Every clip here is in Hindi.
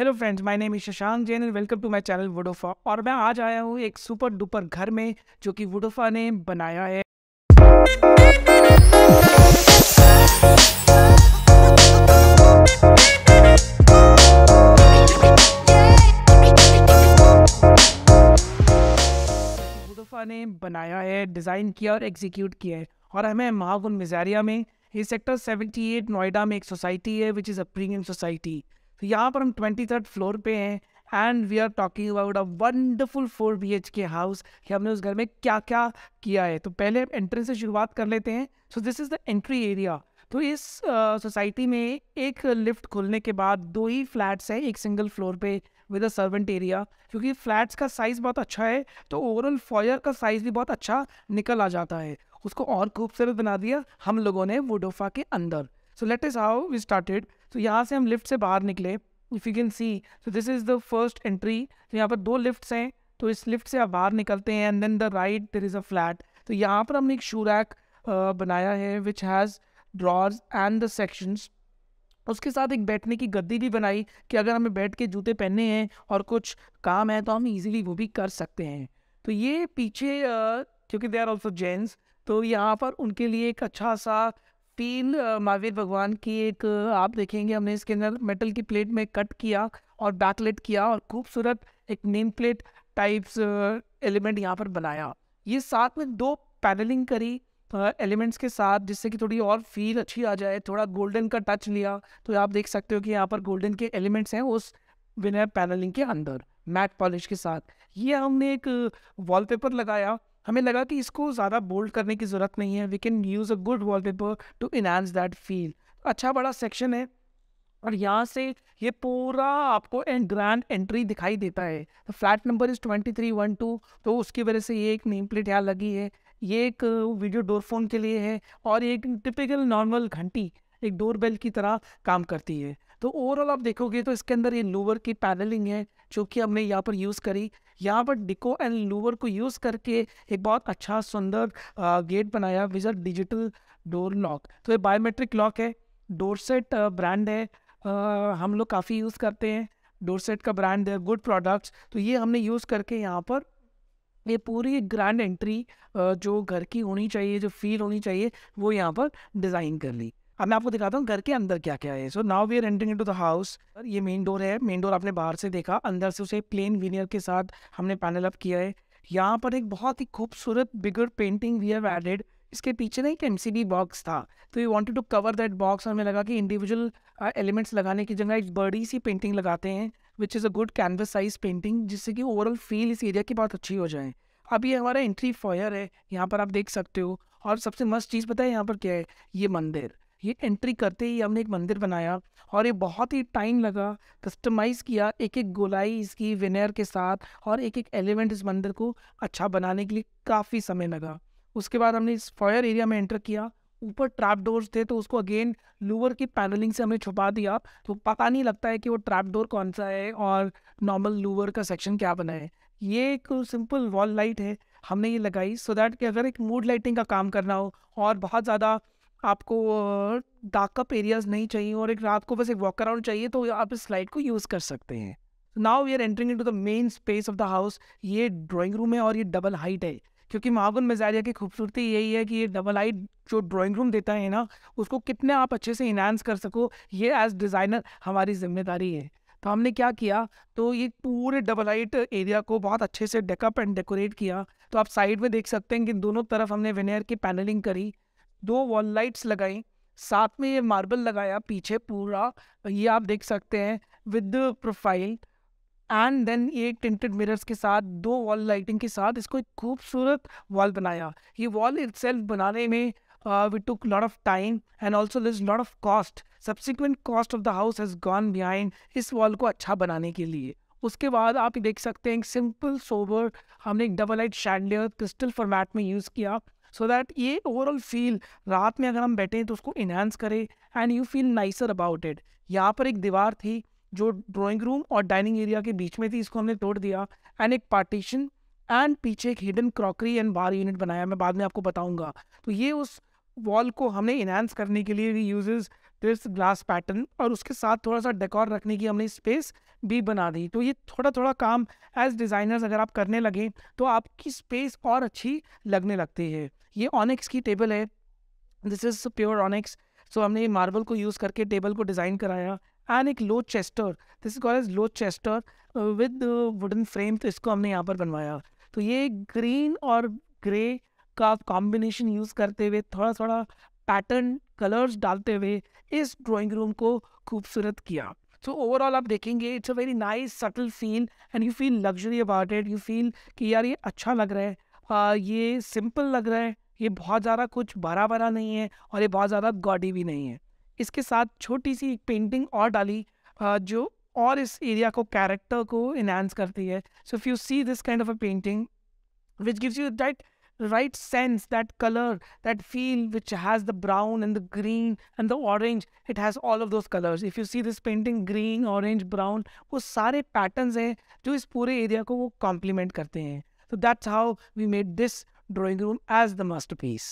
hello friends my name is Shashank Jain and welcome to my channel वुडोफा और मैं आज आया हूँ एक सुपर डुपर घर में जो कि वुडोफा ने बनाया है वुडोफा ने बनाया है डिज़ाइन किया और एग्जीक्यूट किया है और हमें महागुन मिजारिया में ये सेक्टर 78 नोएडा में एक सोसाइटी है which is a premium society तो यहाँ पर हम ट्वेंटी थर्ड फ्लोर पे हैं and we are talking about a wonderful four B H K house कि हमने उस घर में क्या क्या किया है तो पहले हम एंट्रेंस से शुरुआत कर लेते हैं so this is the entry area तो इस सोसाइटी uh, में एक लिफ्ट खुलने के बाद दो ही फ्लैट्स हैं एक सिंगल फ्लोर पे विद अ सर्वेंट एरिया क्योंकि फ्लैट्स का साइज़ बहुत अच्छा है तो ओवरऑल फॉयर का साइज़ भी बहुत अच्छा निकल आ जाता है उसको और खूबसूरत बना दिया हम लोगों ने वोडोफा के अंदर so let is how we started तो यहाँ से हम लिफ्ट से बाहर निकले if you can see so this is the first entry तो यहाँ पर दो लिफ्ट्स हैं तो इस लिफ्ट से आप बाहर निकलते हैं and then the right there is a flat तो यहाँ पर हमने एक शू रैक बनाया है which has drawers and the sections उसके साथ एक बैठने की गद्दी भी बनाई कि अगर हमें बैठ के जूते पहनने हैं और कुछ काम है तो हम इजीली वो भी कर सकते हैं तो ये पीछे क्योंकि दे आर ऑल्सो जेंट्स तो यहाँ पर उनके लिए एक अच्छा सा स्टील महावीर भगवान की एक आप देखेंगे हमने इसके अंदर मेटल की प्लेट में कट किया और बैकलेट किया और खूबसूरत एक नेम प्लेट टाइप्स एलिमेंट यहाँ पर बनाया ये साथ में दो पैनलिंग करी एलिमेंट्स के साथ जिससे कि थोड़ी और फील अच्छी आ जाए थोड़ा गोल्डन का टच लिया तो आप देख सकते हो कि यहाँ पर गोल्डन के एलिमेंट्स हैं उस विनय पैनलिंग के अंदर मैट पॉलिश के साथ ये हमने एक वॉलपेपर लगाया हमें लगा कि इसको ज़्यादा बोल्ड करने की ज़रूरत नहीं है we can use a good paper to enhance that feel अच्छा बड़ा सेक्शन है और यहाँ से ये पूरा आपको एंड ग्रैंड एंट्री दिखाई देता है तो flat number is twenty three one two तो उसकी वजह से ये एक नेम प्लेट यहाँ लगी है ये एक वीडियो डोर फोन के लिए है और एक टिपिकल नॉर्मल घंटी एक डोर बेल की तरह काम करती है तो ओवरऑल आप देखोगे तो इसके अंदर ये लूवर की पैनलिंग है जो कि हमने यहाँ पर यूज़ करी यहाँ पर डिको एंड लूवर को यूज़ करके एक बहुत अच्छा सुंदर गेट बनाया विजर डिजिटल डोर लॉक तो ये बायोमेट्रिक लॉक है डोरसेट ब्रांड है हम लोग काफ़ी यूज़ करते हैं डोरसेट का ब्रांड है गुड प्रोडक्ट्स तो ये हमने यूज़ करके यहाँ पर ये पूरी ग्रैंड एंट्री जो घर की होनी चाहिए जो फील होनी चाहिए वो यहाँ पर डिज़ाइन कर ली अब मैं आपको दिखाता हूँ घर के अंदर क्या क्या है so now we are entering to the house ये मेन डोर है मेन डोर आपने बाहर से देखा अंदर से उसे प्लेन विनियर के साथ हमने पैनल अप किया है यहाँ पर एक बहुत ही खूबसूरत bigger painting we have added इसके पीछे ना एक एम बॉक्स था तो you wanted to cover that box और हमें लगा कि इंडिविजुअल एलिमेंट्स लगाने की जगह एक बड़ी सी पेंटिंग लगाते हैं which is a good canvas size painting जिससे कि ओवरऑल फील इस एरिया की बहुत अच्छी हो जाए अब ये हमारा एंट्री फॉयर है यहाँ पर आप देख सकते हो और सबसे मस्त चीज़ पता है यहाँ पर क्या है ये मंदिर ये एंट्री करते ही हमने एक मंदिर बनाया और ये बहुत ही टाइम लगा कस्टमाइज़ किया एक एक गोलाई इसकी विनर के साथ और एक एक एलिमेंट इस मंदिर को अच्छा बनाने के लिए काफ़ी समय लगा उसके बाद हमने इस फायर एरिया में एंटर किया ऊपर ट्रैप डोर्स थे तो उसको अगेन लूवर की पैनलिंग से हमने छुपा दिया तो पता नहीं लगता है कि वो ट्रैप डोर कौन सा है और नॉर्मल लूवर का सेक्शन क्या बना है ये एक सिंपल वॉल लाइट है हमने ये लगाई सो so दैट कि अगर एक मूड लाइटिंग का काम करना हो और बहुत ज़्यादा आपको डार्क अप एरियाज नहीं चाहिए और एक रात को बस एक वॉक अराउंड चाहिए तो आप इस स्लाइड को यूज़ कर सकते हैं now we are entering into the main space of the house ये ड्राइंग रूम है और ये डबल हाइट है क्योंकि मागुन मजारिया की खूबसूरती यही है कि ये डबल हाइट जो ड्राइंग रूम देता है ना उसको कितने आप अच्छे से इनहेंस कर सको ये एज डिज़ाइनर हमारी जिम्मेदारी है तो हमने क्या किया तो ये पूरे डबल हाइट एरिया को बहुत अच्छे से डेकअप एंड डेकोरेट किया तो आप साइड में देख सकते हैं कि दोनों तरफ हमने विनेर की पैनलिंग करी दो वॉल लाइट्स लगाई साथ में ये मार्बल लगाया पीछे पूरा ये आप देख सकते हैं विद प्रोफाइल एंड देन ये टिंटेड मिरर्स के साथ दो वॉल लाइटिंग के साथ इसको एक खूबसूरत वॉल बनाया ये वॉल इट्सेल्फ बनाने में we took lot of time and also this lot of cost subsequent cost of the house has gone behind इस वॉल को अच्छा बनाने के लिए उसके बाद आप देख सकते हैं एक सिंपल सोवर हमने एक double light chandelier crystal format में यूज़ किया सो दैट ये ओवरऑल फील रात में अगर हम बैठें तो उसको इन्हांस करें and you feel nicer about it यहाँ पर एक दीवार थी जो ड्राइंग रूम और डाइनिंग एरिया के बीच में थी इसको हमने तोड़ दिया एंड एक पार्टीशन एंड पीछे एक hidden crockery and bar unit बनाया मैं बाद में आपको बताऊंगा तो ये उस वॉल को हमने इन्हांस करने के लिए भी यूजेस दिस ग्लास पैटर्न और उसके साथ थोड़ा सा डेकोर रखने की हमने स्पेस भी बना दी तो ये थोड़ा थोड़ा काम एज डिज़ाइनर्स अगर आप करने लगें तो आपकी स्पेस और अच्छी लगने लगती है ये ऑनिक्स की टेबल है this is pure onyx so हमने मार्बल को यूज़ करके टेबल को डिज़ाइन कराया एंड एक low chester this is call as low chester with wooden frame तो इसको हमने यहाँ पर बनवाया तो ये ग्रीन और ग्रे का कॉम्बिनेशन यूज़ करते हुए थोड़ा थोड़ा पैटर्न कलर्स डालते हुए इस ड्राइंग रूम को खूबसूरत किया सो so ओवरऑल आप देखेंगे it's a very nice subtle feel and you feel luxury about it you feel कि यार ये अच्छा लग रहा है आ, ये सिंपल लग रहा है ये बहुत ज़्यादा कुछ बड़ा भरा नहीं है और ये बहुत ज़्यादा गॉडी भी नहीं है इसके साथ छोटी सी एक पेंटिंग और डाली आ, जो और इस एरिया को कैरेक्टर को इन्हांस करती है so if you see this kind of a painting which gives you that right sense that colour that feel which has the brown and the green and the orange it has all of those colours if you see this painting green orange brown वो सारे पैटर्न्स हैं जो इस पूरे एरिया को वो कॉम्प्लीमेंट करते हैं तो that's how we made this drawing room as the piece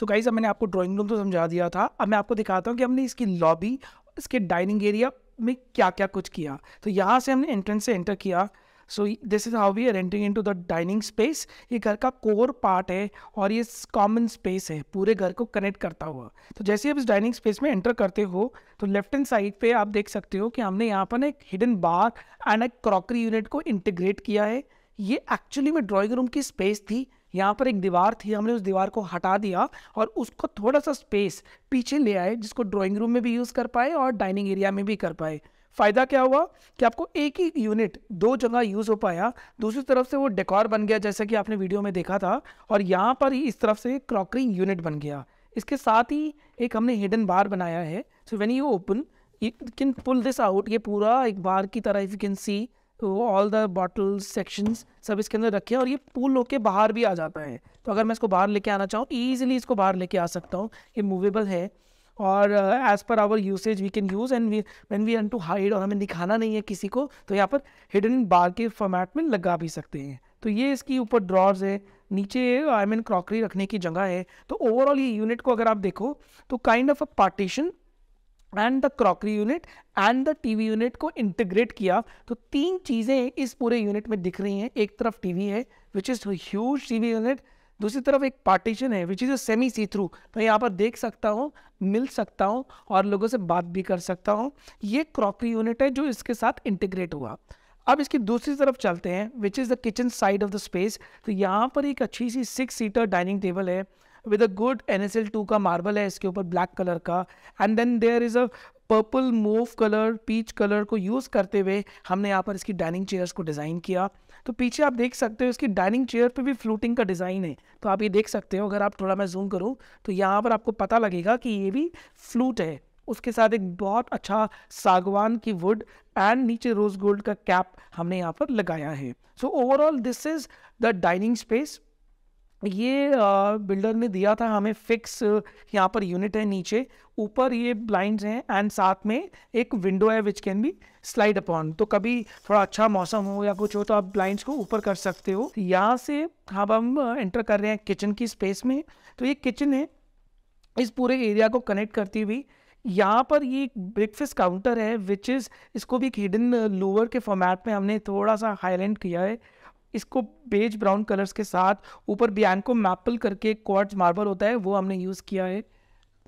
so guys अब मैंने आपको ड्राइंग रूम तो समझा दिया था अब मैं आपको दिखाता हूँ कि हमने इसकी लॉबी इसके डाइनिंग एरिया में क्या क्या कुछ किया तो यहाँ से हमने एंट्रेंस से एंटर किया so this is how we are entering into the dining space ये घर का कोर पार्ट है और ये कॉमन स्पेस है पूरे घर को कनेक्ट करता हुआ तो जैसे आप इस डाइनिंग स्पेस में एंटर करते हो तो लेफ्ट हैंड साइड पे आप देख सकते हो कि हमने यहाँ पर एक हिडन बार एंड एक क्रॉकरी यूनिट को इंटीग्रेट किया है ये एक्चुअली में ड्राइंग रूम की स्पेस थी यहाँ पर एक दीवार थी हमने उस दीवार को हटा दिया और उसको थोड़ा सा स्पेस पीछे ले आए जिसको ड्राइंग रूम में भी यूज़ कर पाए और डाइनिंग एरिया में भी कर पाए फ़ायदा क्या हुआ कि आपको एक ही यूनिट दो जगह यूज़ हो पाया दूसरी तरफ से वो डेकोर बन गया जैसा कि आपने वीडियो में देखा था और यहाँ पर ही इस तरफ से क्रॉकरी यूनिट बन गया इसके साथ ही एक हमने हिडन बार बनाया है so when you open you can pull this out ये पूरा एक बार की तरह you can see all the bottle sections सब इसके अंदर रखे हैं और ये पुल होके बाहर भी आ जाता है तो अगर मैं इसको बाहर लेके आना चाहूँ ईजिली इसको बाहर लेके आ सकता हूँ ये मूवेबल है और as per our usage we can use and we when we want to hide और हमें दिखाना नहीं है किसी को तो यहाँ पर हिडन बार के फॉर्मेट में लगा भी सकते हैं तो ये इसकी ऊपर ड्रॉर्स है नीचे आई मीन क्रॉकरी रखने की जगह है तो ओवरऑल ये यूनिट को अगर आप देखो तो kind of a partition and the crockery unit and the TV unit को इंटीग्रेट किया तो तीन चीज़ें इस पूरे यूनिट में दिख रही हैं एक तरफ टीवी है which is huge TV unit दूसरी तरफ एक पार्टीशन है which is a semi see through मैं यहाँ पर देख सकता हूँ मिल सकता हूँ और लोगों से बात भी कर सकता हूँ ये क्रॉकरी यूनिट है जो इसके साथ इंटीग्रेट हुआ अब इसकी दूसरी तरफ चलते हैं which is the kitchen side of the space तो यहाँ पर एक अच्छी सी सिक्स सीटर डाइनिंग टेबल है with a good N S L two का मार्बल है इसके ऊपर ब्लैक कलर का and then there is a purple mauve colour peach colour को यूज़ करते हुए हमने यहाँ पर इसकी डाइनिंग चेयर्स को डिज़ाइन किया तो पीछे आप देख सकते हो इसकी डाइनिंग चेयर पे भी फ्लूटिंग का डिज़ाइन है तो आप ये देख सकते हो अगर आप थोड़ा मैं जूम करूँ तो यहाँ पर आपको पता लगेगा कि ये भी फ्लूट है उसके साथ एक बहुत अच्छा सागवान की वुड एंड नीचे रोज़ गोल्ड का कैप हमने यहाँ पर लगाया है so overall this is the dining space ये बिल्डर ने दिया था हमें फिक्स यहाँ पर यूनिट है नीचे ऊपर ये ब्लाइंड्स हैं एंड साथ में एक विंडो है which can be slide upon तो कभी थोड़ा अच्छा मौसम हो या कुछ हो तो आप ब्लाइंड्स को ऊपर कर सकते हो यहाँ से अब हम एंटर कर रहे हैं किचन की स्पेस में तो ये किचन है इस पूरे एरिया को कनेक्ट करती हुई यहाँ पर ये एक ब्रेकफास्ट काउंटर है विच इज़ इसको भी एक हिडन लोअर के फॉर्मेट में हमने थोड़ा सा हाईलाइट किया है इसको बेज ब्राउन कलर्स के साथ ऊपर बियानको मैपल करके एक क्वार्ट्ज मार्बल होता है वो हमने यूज़ किया है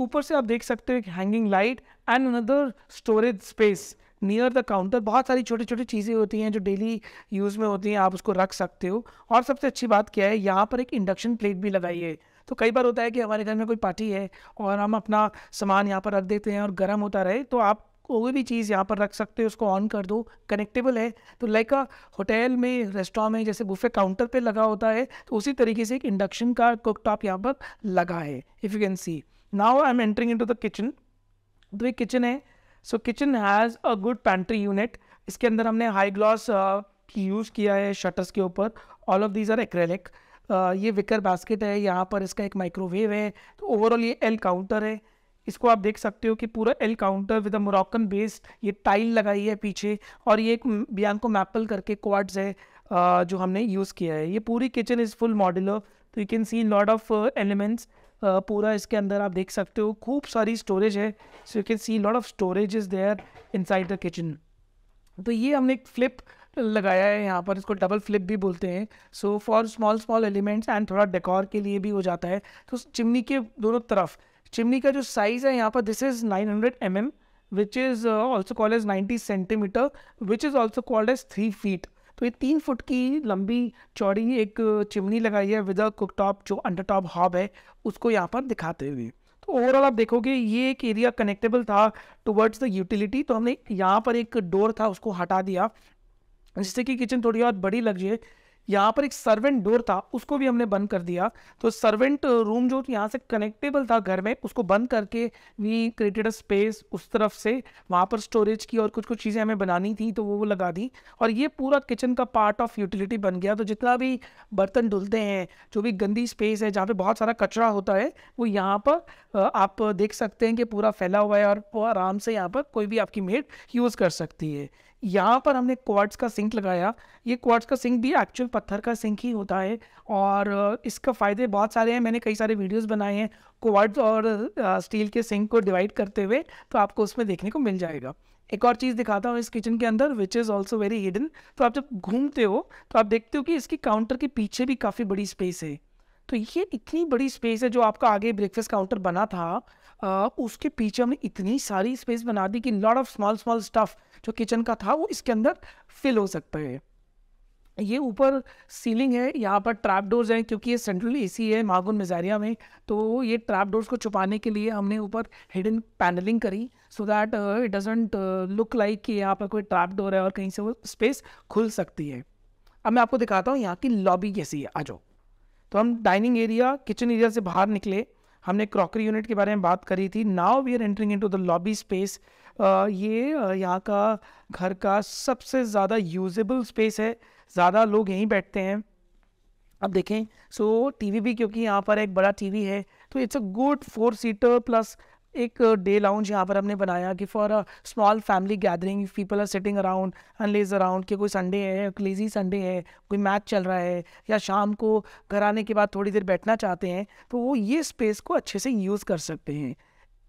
ऊपर से आप देख सकते हो एक hanging light and another storage space near the counter बहुत सारी छोटी छोटी चीज़ें होती हैं जो डेली यूज़ में होती हैं आप उसको रख सकते हो और सबसे अच्छी बात क्या है यहाँ पर एक इंडक्शन प्लेट भी लगाई है तो कई बार होता है कि हमारे घर में कोई पार्टी है और हम अपना सामान यहाँ पर रख देते हैं और गर्म होता रहे तो आप कोई भी चीज़ यहाँ पर रख सकते हो उसको ऑन कर दो कनेक्टेबल है तो लाइक अ होटल में रेस्टोरेंट में जैसे बुफे काउंटर पे लगा होता है तो उसी तरीके से एक इंडक्शन का कुक टॉप यहाँ पर लगा है if you can see now I am entering into the kitchen तो एक किचन है so kitchen has a good pantry unit इसके अंदर हमने हाई ग्लॉस यूज़ किया है शटर्स के ऊपर all of these are acrylic ये विकर बास्केट है यहाँ पर इसका एक माइक्रोवेव है तो ओवरऑल ये एल काउंटर है इसको आप देख सकते हो कि पूरा L counter with a Moroccan based ये टाइल लगाई है पीछे और ये एक को मैपल करके क्वाड्स है जो हमने यूज़ किया है ये पूरी किचन इज़ फुल मॉडलर तो you can see lot of elements पूरा इसके अंदर आप देख सकते हो खूब सारी स्टोरेज है so you can see lot of storage is there inside the kitchen तो ये हमने एक फ्लिप लगाया है यहाँ पर इसको डबल फ्लिप भी बोलते हैं so for small small elements and थोड़ा डेकोर के लिए भी हो जाता है तो चिमनी के दोनों तरफ चिमनी का जो साइज़ है यहाँ पर this is nine hundred M M which is also called as ninety centimetre which is also called as three feet तो ये तीन फुट की लंबी चौड़ी एक चिमनी लगाई है विद अ टॉप जो अंडर टॉप हॉब है उसको यहाँ पर दिखाते हुए तो ओवरऑल आप देखोगे ये एक एरिया कनेक्टेबल था टुवर्ड्स द यूटिलिटी तो हमने यहाँ पर एक डोर था उसको हटा दिया जिससे कि किचन थोड़ी बहुत बड़ी लग जाए यहाँ पर एक सर्वेंट डोर था उसको भी हमने बंद कर दिया तो सर्वेंट रूम जो यहाँ से कनेक्टेबल था घर में उसको बंद करके वी क्रिएटेड अ स्पेस उस तरफ से वहाँ पर स्टोरेज की और कुछ कुछ चीज़ें हमें बनानी थी तो वो वो लगा दी और ये पूरा किचन का पार्ट ऑफ यूटिलिटी बन गया तो जितना भी बर्तन धुलते हैं जो भी गंदी स्पेस है जहाँ पर बहुत सारा कचरा होता है वो यहाँ पर आप देख सकते हैं कि पूरा फैला हुआ है और आराम से यहाँ पर कोई भी आपकी मेड यूज़ कर सकती है यहाँ पर हमने क्वार्ट्स का सिंक लगाया ये क्वार्ट्स का सिंक भी एक्चुअल पत्थर का सिंक ही होता है और इसका फ़ायदे बहुत सारे हैं मैंने कई सारे वीडियोस बनाए हैं क्वार्ट्स और स्टील के सिंक को डिवाइड करते हुए तो आपको उसमें देखने को मिल जाएगा एक और चीज़ दिखाता हूँ इस किचन के अंदर which is also very hidden तो आप जब घूमते हो तो आप देखते हो कि इसकी काउंटर के पीछे भी काफ़ी बड़ी स्पेस है तो ये इतनी बड़ी स्पेस है जो आपका आगे ब्रेकफास्ट काउंटर बना था आ, उसके पीछे हमने इतनी सारी स्पेस बना दी कि lot of small small stuff जो किचन का था वो इसके अंदर फिल हो सकता है ये ऊपर सीलिंग है यहाँ पर ट्रैप डोर्स हैं क्योंकि ये सेंट्रल एसी है मागुन मजारिया में तो ये ट्रैप डोर्स को छुपाने के लिए हमने ऊपर हिडन पैनलिंग करी so that it doesn't look like कि यहाँ पर कोई ट्रैप डोर है और कहीं से वो स्पेस खुल सकती है अब मैं आपको दिखाता हूँ यहाँ की लॉबी कैसी है आ जाओ तो हम डाइनिंग एरिया किचन एरिया से बाहर निकले हमने क्रॉकरी यूनिट के बारे में बात करी थी now we are entering to the lobby space ये यहाँ का घर का सबसे ज़्यादा यूजेबल स्पेस है ज़्यादा लोग यहीं बैठते हैं अब देखें सो so, टीवी भी क्योंकि यहाँ पर एक बड़ा टीवी है तो it's a good four seater plus एक डे लाउंज यहाँ पर हमने बनाया कि for a small family gathering people are sitting around and laze around कि कोई संडे है लेजी संडे है कोई मैच चल रहा है या शाम को घर आने के बाद थोड़ी देर बैठना चाहते हैं तो वो ये स्पेस को अच्छे से यूज़ कर सकते हैं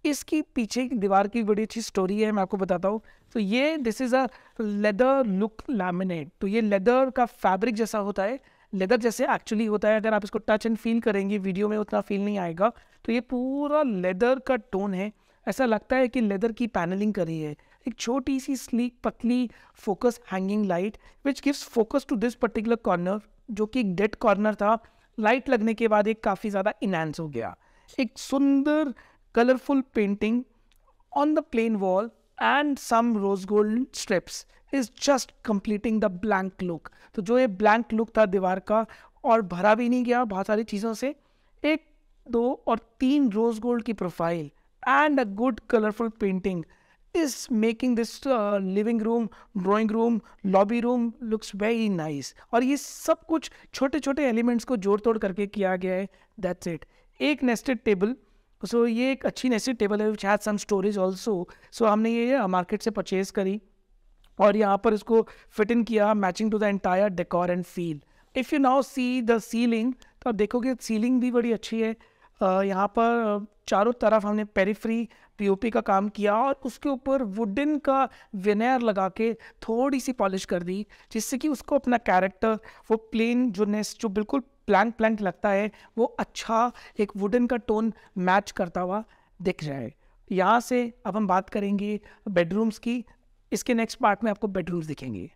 इसकी पीछे की दीवार की बड़ी अच्छी स्टोरी है मैं आपको बताता हूँ तो ये this is a leather look laminate तो ये लेदर का फैब्रिक जैसा होता है लेदर जैसे एक्चुअली होता है अगर आप इसको टच एंड फील करेंगे वीडियो में उतना फील नहीं आएगा तो ये पूरा लेदर का टोन है ऐसा लगता है कि लेदर की पैनलिंग करी है एक छोटी सी स्लीक पतली focus hanging light which gives focus to this particular corner जो कि एक डेड कॉर्नर था लाइट लगने के बाद एक काफ़ी ज़्यादा इनहेंस हो गया एक सुंदर colourful painting on the plain wall and some rose gold strips is just completing the blank look तो जो ये ब्लैंक लुक था दीवार का और भरा भी नहीं गया बहुत सारी चीज़ों से एक दो और तीन रोज गोल्ड की profile and a good colourful painting is making this living room drawing room lobby room looks very nice और ये सब कुछ छोटे छोटे एलिमेंट्स को जोड़ तोड़ करके किया गया है दैट्स इट एक नेस्टेड टेबल सो ये एक अच्छी नेस्टेड टेबल है which has some storage also so हमने ये मार्केट से परचेज करी और यहाँ पर इसको फिट इन किया matching to the entire decor and feel if you now see the ceiling तो आप देखोगे सीलिंग भी बड़ी अच्छी है uh, यहाँ पर चारों तरफ हमने पेरीफ्री पीओपी का काम किया और उसके ऊपर वुडन का विनेर लगा के थोड़ी सी पॉलिश कर दी जिससे कि उसको अपना कैरेक्टर वो प्लेन जो नेस जो बिल्कुल प्लैंक प्लैंक लगता है वो अच्छा एक वुडन का टोन मैच करता हुआ दिख जाए यहाँ से अब हम बात करेंगे बेडरूम्स की इसके नेक्स्ट पार्ट में आपको बेडरूम्स दिखेंगे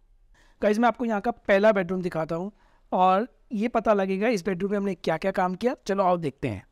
गाइज मैं आपको यहाँ का पहला बेडरूम दिखाता हूँ और ये पता लगेगा इस बेडरूम में हमने क्या क्या काम किया चलो आओ देखते हैं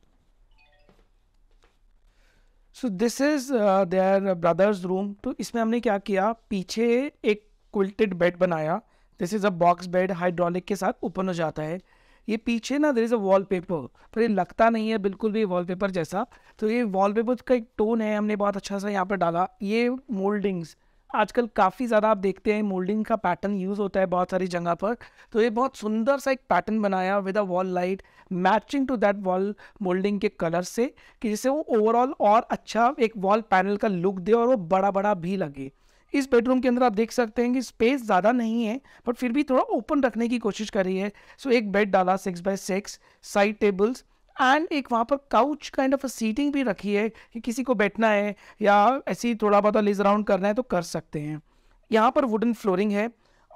so this is their brother's room तो इसमें हमने क्या किया पीछे एक क्विल्टेड बेड बनाया this is a box bed hydraulic के साथ ओपन हो जाता है ये पीछे ना there is a wall paper पर ये लगता नहीं है बिल्कुल भी वॉल पेपर जैसा तो ये वॉल पेपर का एक टोन है हमने बहुत अच्छा सा यहाँ पर डाला ये मोल्डिंग्स आजकल काफ़ी ज़्यादा आप देखते हैं मोल्डिंग का पैटर्न यूज़ होता है बहुत सारी जगह पर तो ये बहुत सुंदर सा एक पैटर्न बनाया with a wall light matching to that wall moulding के कलर से कि जिससे वो ओवरऑल और अच्छा एक वॉल पैनल का लुक दे और वो बड़ा बड़ा भी लगे इस बेडरूम के अंदर आप देख सकते हैं कि स्पेस ज़्यादा नहीं है बट फिर भी थोड़ा ओपन रखने की कोशिश करी है सो एक बेड डाला six by six side tables and एक वहाँ पर काउच काइंड ऑफ सीटिंग भी रखी है कि किसी को बैठना है या ऐसे ही थोड़ा बहुत लेज राउंड करना है तो कर सकते हैं यहाँ पर वुडन फ्लोरिंग है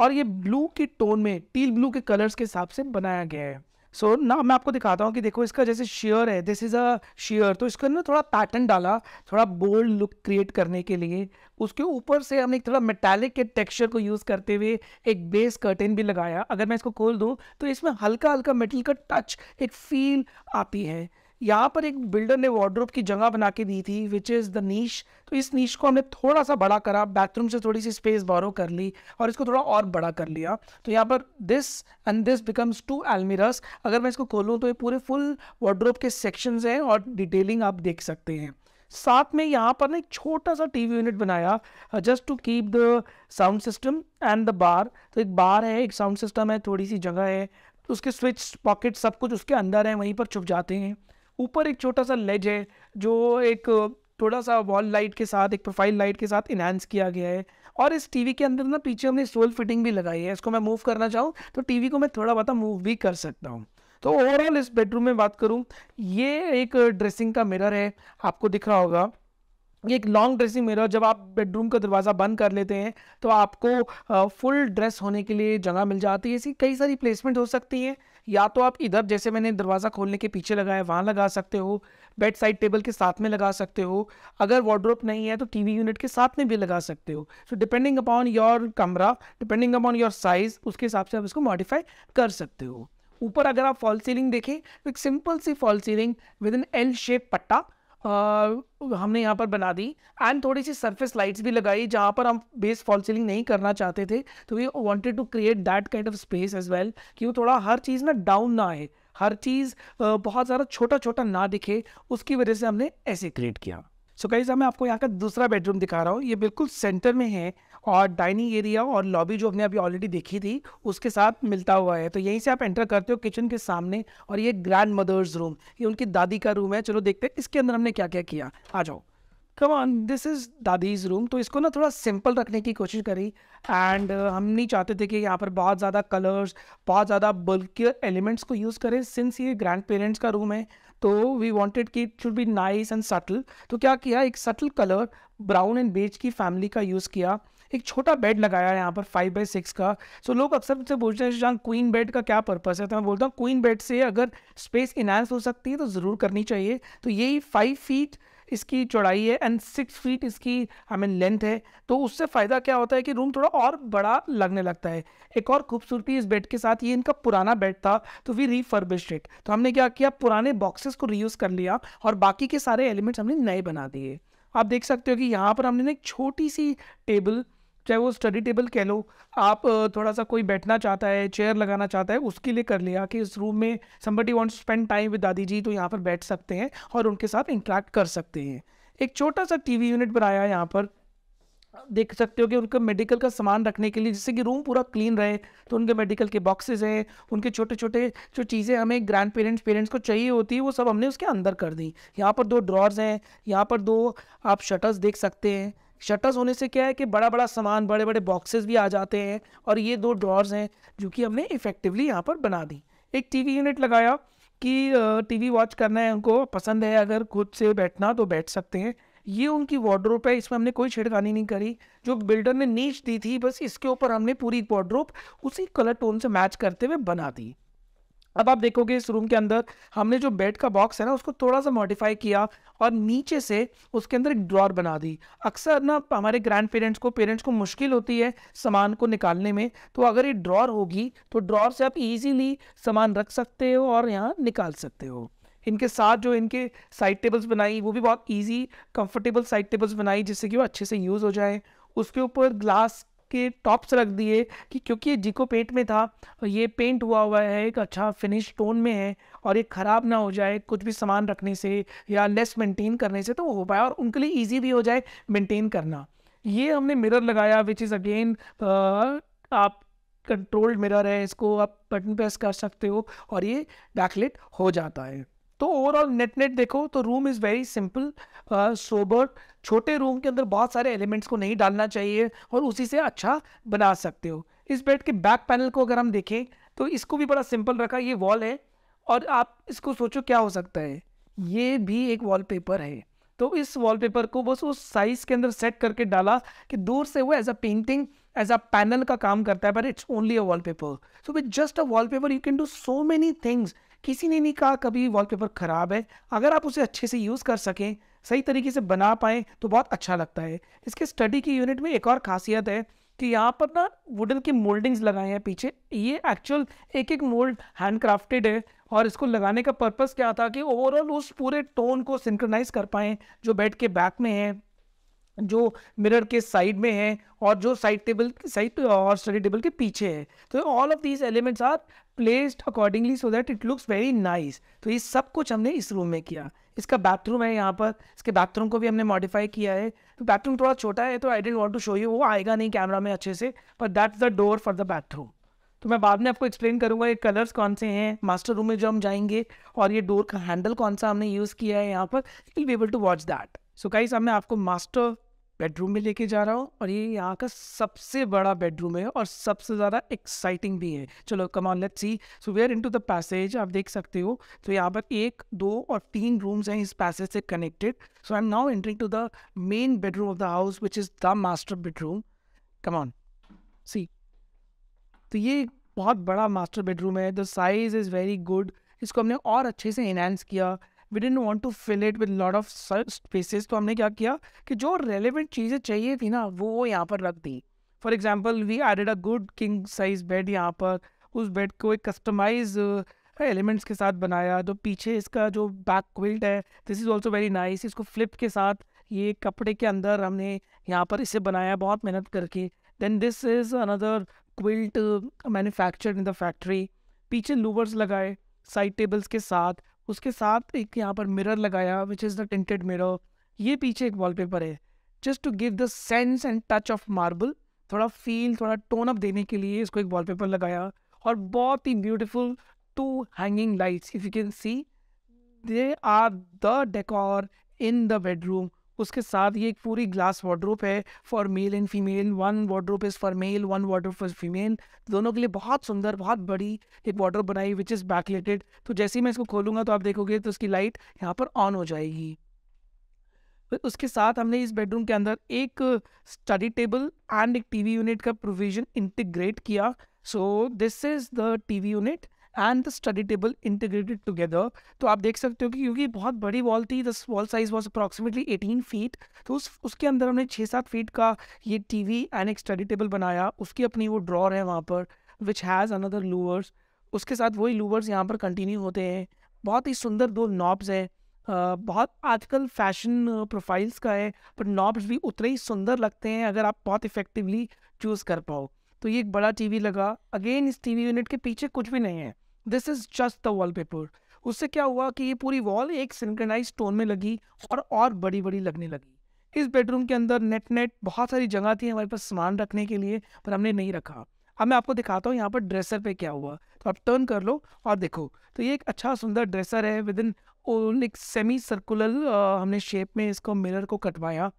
और ये ब्लू के टोन में टील ब्लू के कलर्स के हिसाब से बनाया गया है सो so, ना मैं आपको दिखाता हूँ कि देखो इसका जैसे शेयर है दिस इज़ अ शेयर तो इसका ना थोड़ा पैटर्न डाला थोड़ा बोल्ड लुक क्रिएट करने के लिए उसके ऊपर से हमने थोड़ा मेटालिक के टेक्सचर को यूज़ करते हुए एक बेस कर्टेन भी लगाया अगर मैं इसको खोल दूँ तो इसमें हल्का हल्का मेटल का टच एक फील आती है यहाँ पर एक बिल्डर ने वार्ड्रोप की जगह बना के दी थी विच इज़ द नीश तो इस नीश को हमने थोड़ा सा बड़ा करा बाथरूम से थोड़ी सी स्पेस बारो कर ली और इसको थोड़ा और बड़ा कर लिया तो यहाँ पर this and this becomes two एलमिरस अगर मैं इसको खोलूँ तो ये पूरे फुल वार्ड्रोप के सेक्शंस हैं और डिटेलिंग आप देख सकते हैं साथ में यहाँ पर ना एक छोटा सा टीवी यूनिट बनाया just to keep the sound system and the bar तो एक बार है एक साउंड सिस्टम है थोड़ी सी जगह है तो उसके स्विच पॉकेट सब कुछ उसके अंदर है वहीं पर छुप जाते हैं ऊपर एक छोटा सा लेज है जो एक थोड़ा सा वॉल लाइट के साथ एक प्रोफाइल लाइट के साथ इन्हांस किया गया है और इस टीवी के अंदर ना पीछे हमने सोल फिटिंग भी लगाई है इसको मैं मूव करना चाहूँ तो टीवी को मैं थोड़ा बहुत मूव भी कर सकता हूँ तो ओवरऑल इस बेडरूम में बात करूँ ये एक ड्रेसिंग का मिरर है आपको दिख रहा होगा ये एक लॉन्ग ड्रेसिंग मिरर जब आप बेडरूम का दरवाज़ा बंद कर लेते हैं तो आपको फुल ड्रेस होने के लिए जगह मिल जाती है ऐसी कई सारी प्लेसमेंट हो सकती है या तो आप इधर जैसे मैंने दरवाज़ा खोलने के पीछे लगाया वहाँ लगा सकते हो बेड साइड टेबल के साथ में लगा सकते हो अगर वार्ड्रोप नहीं है तो वी यूनिट के साथ में भी लगा सकते हो सो डिपेंडिंग अपॉन योर कमरा डिपेंडिंग अपॉन योर साइज़ उसके हिसाब से आप इसको मॉडिफाई कर सकते हो ऊपर अगर आप फॉल सीलिंग देखें तो एक सिंपल सी false ceiling with in L shape पट्टा हमने यहाँ पर बना दी एंड थोड़ी सी सरफेस लाइट्स भी लगाई जहाँ पर हम बेस फॉल सीलिंग नहीं करना चाहते थे तो we wanted to create that kind of space as well कि वो थोड़ा हर चीज़ ना डाउन ना आए हर चीज़ बहुत ज़्यादा छोटा छोटा ना दिखे उसकी वजह से हमने ऐसे क्रिएट किया सो so कहीं मैं आपको यहाँ का दूसरा बेडरूम दिखा रहा हूँ ये बिल्कुल सेंटर में है और डाइनिंग एरिया और लॉबी जो हमने अभी ऑलरेडी देखी थी उसके साथ मिलता हुआ है तो यहीं से आप एंटर करते हो किचन के सामने और ये ग्रैंड मदर्स रूम ये उनकी दादी का रूम है चलो देखते हैं इसके अंदर हमने क्या क्या किया आ जाओ कम ऑन दिस इज़ दादीज़ रूम तो इसको ना थोड़ा सिंपल रखने की कोशिश करी एंड uh, हम नहीं चाहते थे कि यहाँ पर बहुत ज़्यादा कलर्स बहुत ज़्यादा बल्कि एलिमेंट्स को यूज़ करें सिंस ये ग्रैंड पेरेंट्स का रूम है तो वी वॉन्टेड कि it should be nice and subtle तो क्या किया एक subtle colour brown and beige की फैमिली का यूज़ किया एक छोटा बेड लगाया है यहाँ पर फाइव बाई सिक्स का सो लोग अक्सर मुझसे पूछते हैं जहाँ क्वीन बेड का क्या पर्पस है तो मैं बोलता हूँ क्वीन बेड से अगर स्पेस इन्हांस हो सकती है तो ज़रूर करनी चाहिए तो यही फाइव फीट इसकी चौड़ाई है एंड सिक्स फीट इसकी आई मीन लेंथ है तो उससे फ़ायदा क्या होता है कि रूम थोड़ा और बड़ा लगने लगता है एक और खूबसूरती इस बेड के साथ ये इनका पुराना बेड था तो वी रीफर्बिश इट तो हमने क्या किया पुराने बॉक्सेस को रीयूज़ कर लिया और बाकी के सारे एलिमेंट्स हमने नए बना दिए आप देख सकते हो कि यहाँ पर हमने एक छोटी सी टेबल चाहे वो स्टडी टेबल कह लो आप थोड़ा सा कोई बैठना चाहता है चेयर लगाना चाहता है उसके लिए कर लिया कि इस रूम में somebody want spend time with दादी जी तो यहाँ पर बैठ सकते हैं और उनके साथ इंटरेक्ट कर सकते हैं एक छोटा सा टीवी यूनिट बनाया है यहाँ पर देख सकते हो कि उनका मेडिकल का सामान रखने के लिए जिससे कि रूम पूरा क्लीन रहे तो उनके मेडिकल के बॉक्सेस हैं उनके छोटे छोटे जो चीज़ें हमें ग्रैंड पेरेंट्स पेरेंट्स को चाहिए होती है वो सब हमने उसके अंदर कर दी यहाँ पर दो ड्रॉर्स हैं यहाँ पर दो आप शटर्स देख सकते हैं शटर्स होने से क्या है कि बड़ा बड़ा सामान बड़े बड़े बॉक्सेस भी आ जाते हैं और ये दो ड्रॉर्स हैं जो कि हमने इफेक्टिवली यहाँ पर बना दी एक टीवी यूनिट लगाया कि टीवी वॉच करना है उनको पसंद है अगर खुद से बैठना तो बैठ सकते हैं ये उनकी वार्ड्रोप है इसमें हमने कोई छेड़खानी नहीं करी जो बिल्डर ने नीच दी थी बस इसके ऊपर हमने पूरी वार्ड्रोप उसी कलर टोन से मैच करते हुए बना दी अब आप देखोगे इस रूम के अंदर हमने जो बेड का बॉक्स है ना उसको थोड़ा सा मॉडिफाई किया और नीचे से उसके अंदर एक ड्रॉर बना दी अक्सर ना हमारे ग्रैंड पेरेंट्स को पेरेंट्स को मुश्किल होती है सामान को निकालने में तो अगर ये ड्रॉर होगी तो ड्रॉर से आप इजीली सामान रख सकते हो और यहाँ निकाल सकते हो इनके साथ जो इनके साइड टेबल्स बनाई वो भी बहुत ईजी कम्फर्टेबल साइड टेबल्स बनाई जिससे कि वो अच्छे से यूज़ हो जाए उसके ऊपर ग्लास के टॉप्स रख दिए कि क्योंकि ये जिको पेंट में था ये पेंट हुआ हुआ है एक अच्छा फिनिश टोन में है और ये ख़राब ना हो जाए कुछ भी सामान रखने से या लेस मेंटेन करने से तो वो हो पाए और उनके लिए ईजी भी हो जाए मेंटेन करना ये हमने मिरर लगाया which is again app controlled mirror है इसको आप बटन प्रेस कर सकते हो और ये बैकलेट हो जाता है तो ओवरऑल नेट नेट देखो तो room is very simple sober छोटे रूम के अंदर बहुत सारे एलिमेंट्स को नहीं डालना चाहिए और उसी से अच्छा बना सकते हो इस बेड के बैक पैनल को अगर हम देखें तो इसको भी बड़ा सिंपल रखा ये वॉल है और आप इसको सोचो क्या हो सकता है ये भी एक वॉलपेपर है तो इस वॉलपेपर को बस उस साइज़ के अंदर सेट करके डाला कि दूर से वो as a painting as a panel का काम करता है but it's only a wallpaper so with just a wallpaper you can do so many things किसी ने नहीं कहा कभी वॉलपेपर ख़राब है अगर आप उसे अच्छे से यूज़ कर सकें सही तरीके से बना पाएँ तो बहुत अच्छा लगता है इसके स्टडी की यूनिट में एक और खासियत है कि यहाँ पर ना वुडन के मोल्डिंग्स लगाए हैं पीछे ये एक्चुअल एक एक मोल्ड हैंड क्राफ्टेड है और इसको लगाने का पर्पस क्या था कि ओवरऑल उस पूरे टोन को सिंक्रनाइज कर पाएँ जो बेड के बैक में है जो मिरर के साइड में है और जो साइड टेबल साइड और स्टडी टेबल के पीछे है तो all of these elements are placed accordingly so that it looks very nice तो ये सब कुछ हमने इस रूम में किया इसका बाथरूम है यहाँ पर इसके बाथरूम को भी हमने मॉडिफाई किया है तो बाथरूम थोड़ा छोटा है तो I don't want to show you वो आएगा नहीं कैमरा में अच्छे से पर that's the door for the bathroom तो मैं बाद में आपको एक्सप्लेन करूँगा ये कलर्स कौन से हैं मास्टर रूम में जो हम जाएंगे और ये डोर का हैंडल कौन सा हमने यूज़ किया है यहाँ पर will be able to watch that so कई हमने आपको मास्टर बेडरूम में लेके जा रहा हूँ और ये यहाँ का सबसे बड़ा बेडरूम है और सबसे ज़्यादा एक्साइटिंग भी है चलो come on let's see so we are in the passage आप देख सकते हो तो यहाँ पर एक दो और तीन रूम्स हैं इस पैसेज से connected so I am now entering to the main bedroom of the house which is the master bedroom come on see ये बहुत बड़ा मास्टर बेडरूम है the size is very good इसको हमने और अच्छे से इनहेंस किया we don't want to fill it with lot of spaces तो हमने क्या किया कि जो रेलिवेंट चीज़ें चाहिए थी ना वो वो यहाँ पर रख दी for example we are add a good king size bed यहाँ पर उस बेड को एक कस्टमाइज एलिमेंट्स uh, के साथ बनाया तो पीछे इसका जो बैक क्विल्ट है this is also very nice इसको फ्लिप के साथ ये कपड़े के अंदर हमने यहाँ पर इसे बनाया बहुत मेहनत करके then this is another quilt manufacture in the factory पीछे लूवर्स लगाए साइड टेबल्स के साथ उसके साथ एक यहाँ पर मिरर लगाया which is the tinted mirror ये पीछे एक वॉलपेपर है just to give the sense and touch of marble थोड़ा फील थोड़ा टोन अप देने के लिए इसको एक वॉलपेपर लगाया और बहुत ही beautiful two hanging lights if you can see they are the decor in the bedroom उसके साथ ये एक पूरी ग्लास वार्ड्रोप है for male and female one wardrobe is for male one wardrobe for female दोनों के लिए बहुत सुंदर बहुत बड़ी एक वार्ड्रोप बनाई विच इज़ बैकलेटेड तो जैसे ही मैं इसको खोलूँगा तो आप देखोगे तो उसकी लाइट यहाँ पर ऑन हो जाएगी फिर उसके साथ हमने इस बेडरूम के अंदर एक स्टडी टेबल एंड एक टीवी यूनिट का प्रोविज़न इंटीग्रेट किया so this is the TV unit and the study table integrated together तो आप देख सकते हो कि क्योंकि बहुत बड़ी वॉल थी this wall size was approximately eighteen feet तो उस उसके अंदर हमने छः सात फीट का ये टी वी एंड एक स्टडी टेबल बनाया उसकी अपनी वो ड्रॉर है वहाँ पर विच हैज़ अनदर लूवर्स उसके साथ वही लूवर्स यहाँ पर कंटिन्यू होते हैं बहुत ही सुंदर दो नॉब्स हैं Uh, बहुत आजकल फैशन प्रोफाइल्स का है पर नॉब्स भी उतने ही सुंदर लगते हैं अगर आप बहुत इफेक्टिवली चूज़ कर पाओ तो ये एक बड़ा टीवी लगा अगेन इस टीवी यूनिट के पीछे कुछ भी नहीं है this is just the wallpaper उससे क्या हुआ कि ये पूरी वॉल एक सिंक्रनाइज टोन में लगी और और बड़ी बड़ी लगने लगी इस बेडरूम के अंदर नेट नेट बहुत सारी जगह थी हमारे पास सामान रखने के लिए पर हमने नहीं रखा अब मैं आपको दिखाता हूँ यहाँ पर ड्रेसर पे क्या हुआ तो आप टर्न कर लो और देखो तो ये एक अच्छा सुंदर ड्रेसर है विद इन एक सेमी सर्कुलर हमने शेप में इसको मिरर को कटवाया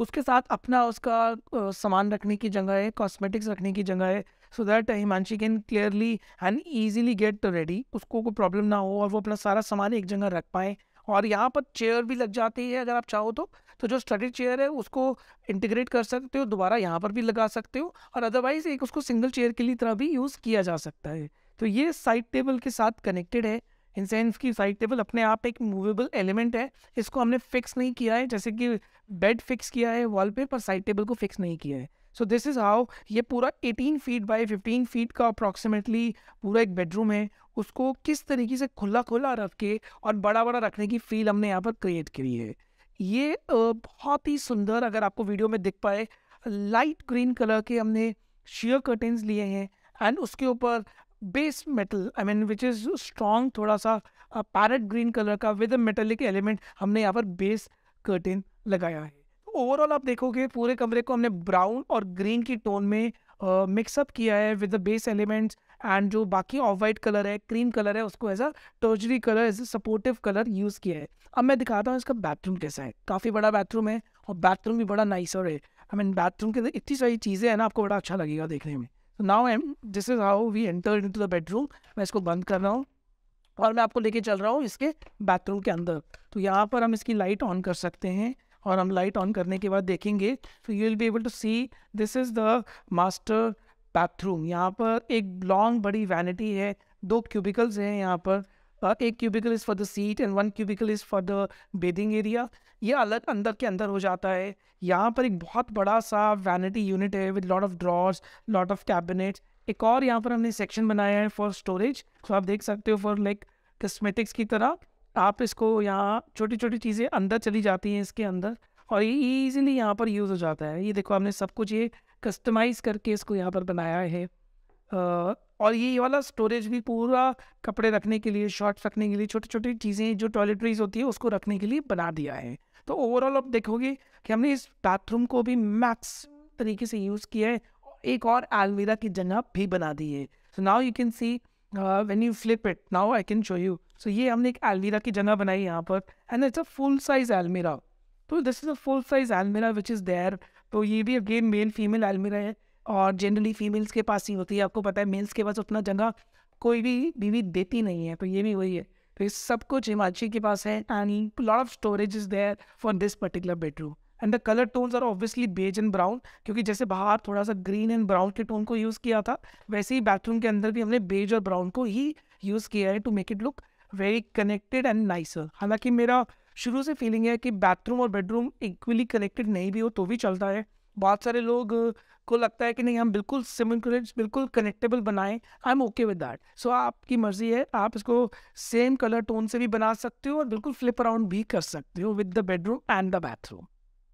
उसके साथ अपना उसका सामान रखने की जगह है कॉस्मेटिक्स रखने की जगह है so that Himanshi can clearly and easily get to ready उसको कोई प्रॉब्लम ना हो और वो अपना सारा सामान एक जगह रख पाएँ और यहाँ पर चेयर भी लग जाती है अगर आप चाहो तो तो जो स्टडी चेयर है उसको इंटीग्रेट कर सकते हो दोबारा यहाँ पर भी लगा सकते हो और अदरवाइज एक उसको सिंगल चेयर के लिए तरह भी यूज़ किया जा सकता है तो ये साइड टेबल के साथ कनेक्टेड है इन सेंस की साइड टेबल अपने आप एक मूवेबल एलिमेंट है इसको हमने फिक्स नहीं किया है जैसे कि बेड फिक्स किया है वॉल पे पर साइड टेबल को फिक्स नहीं किया है सो दिस इज़ हाउ ये पूरा 18 फीट बाय 15 फीट का अप्रॉक्सीमेटली पूरा एक बेडरूम है उसको किस तरीके से खुला खुला रख के और बड़ा बड़ा रखने की फील हमने यहाँ पर क्रिएट करी है ये बहुत ही सुंदर अगर आपको वीडियो में दिख पाए लाइट ग्रीन कलर के हमने शेयर कर्टेंस लिए हैं एंड उसके ऊपर base metal I mean which is strong थोड़ा सा पैरट ग्रीन कलर का विद मेटलिक एलिमेंट हमने यहाँ पर बेस कर्टेन लगाया है ओवरऑल आप देखोगे पूरे कमरे को हमने ब्राउन और ग्रीन की टोन में मिक्सअप uh, किया है with the base elements and जो बाकी ऑफ वाइट कलर है क्रीम कलर है उसको as a tertiary colour as a supportive colour use किया है अब मैं दिखाता हूँ इसका बाथरूम कैसा है काफ़ी बड़ा बाथरूम है और बाथरूम भी बड़ा नाइस और है आई मीन बाथरूम के अंदर इतनी सारी चीज़ें हैं ना आपको बड़ा अच्छा लगेगा देखने में now um this is how we enter into the bedroom मैं इसको बंद कर रहा हूँ और मैं आपको लेके चल रहा हूँ इसके बाथरूम के अंदर तो यहाँ पर हम इसकी लाइट ऑन कर सकते हैं और हम लाइट ऑन करने के बाद देखेंगे तो you will be able to see this is the master bathroom यहाँ पर एक लॉन्ग बड़ी वैनिटी है दो क्यूबिकल्स हैं यहाँ पर एक cubicle is for the seat and one cubicle is for the bathing area ये अलग अंदर के अंदर हो जाता है यहाँ पर एक बहुत बड़ा सा वैनिटी यूनिट है with lot of drawers lot of cabinet एक और यहाँ पर हमने सेक्शन बनाया है फॉर स्टोरेज तो आप देख सकते हो फॉर लाइक कस्मेटिक्स की तरह आप इसको यहाँ छोटी छोटी चीज़ें अंदर चली जाती हैं इसके अंदर और ये ईजिली यहाँ पर यूज़ हो जाता है ये देखो हमने सब कुछ ये कस्टमाइज़ करके इसको यहाँ पर बनाया है और ये वाला स्टोरेज भी पूरा कपड़े रखने के लिए शॉर्ट्स रखने के लिए छोटी छोटी चीज़ें जो टॉयलेटरीज होती है उसको रखने के लिए बना दिया है तो ओवरऑल आप देखोगे कि हमने इस बाथरूम को भी मैक्स तरीके से यूज़ किया है एक और अलमीरा की जगह भी बना दी है so now you can see when you flip it now I can show you so ये हमने एक एलमीरा की जगह बनाई यहाँ पर and it's a full size एलमीरा तो this is a full size एलमीरा विच इज़ देयर तो ये भी अगेन मेल फीमेल एलमीरा है और जनरली फीमेल्स के पास ही होती है आपको पता है मेल्स के पास उतना जगह कोई भी बीवी देती नहीं है तो ये भी वही है तो ये सब कुछ हिमाची के पास है and lot of storage is there for this particular bedroom and the colour tones are obviously beige and brown क्योंकि जैसे बाहर थोड़ा सा ग्रीन एंड ब्राउन के टोन को यूज़ किया था वैसे ही बाथरूम के अंदर भी हमने बेज और ब्राउन को ही यूज़ किया है to make it look very connected and nicer हालांकि मेरा शुरू से फीलिंग है कि बाथरूम और बेडरूम इक्वली कनेक्टेड नहीं भी हो तो भी चलता है बहुत सारे लोग को लगता है कि नहीं हम बिल्कुल सिमिलरेट बिल्कुल कनेक्टेबल बनाएं I am okay with that so आपकी मर्जी है आप इसको सेम कलर टोन से भी बना सकते हो और बिल्कुल फ्लिप अराउंड भी कर सकते हो with the bedroom and the bathroom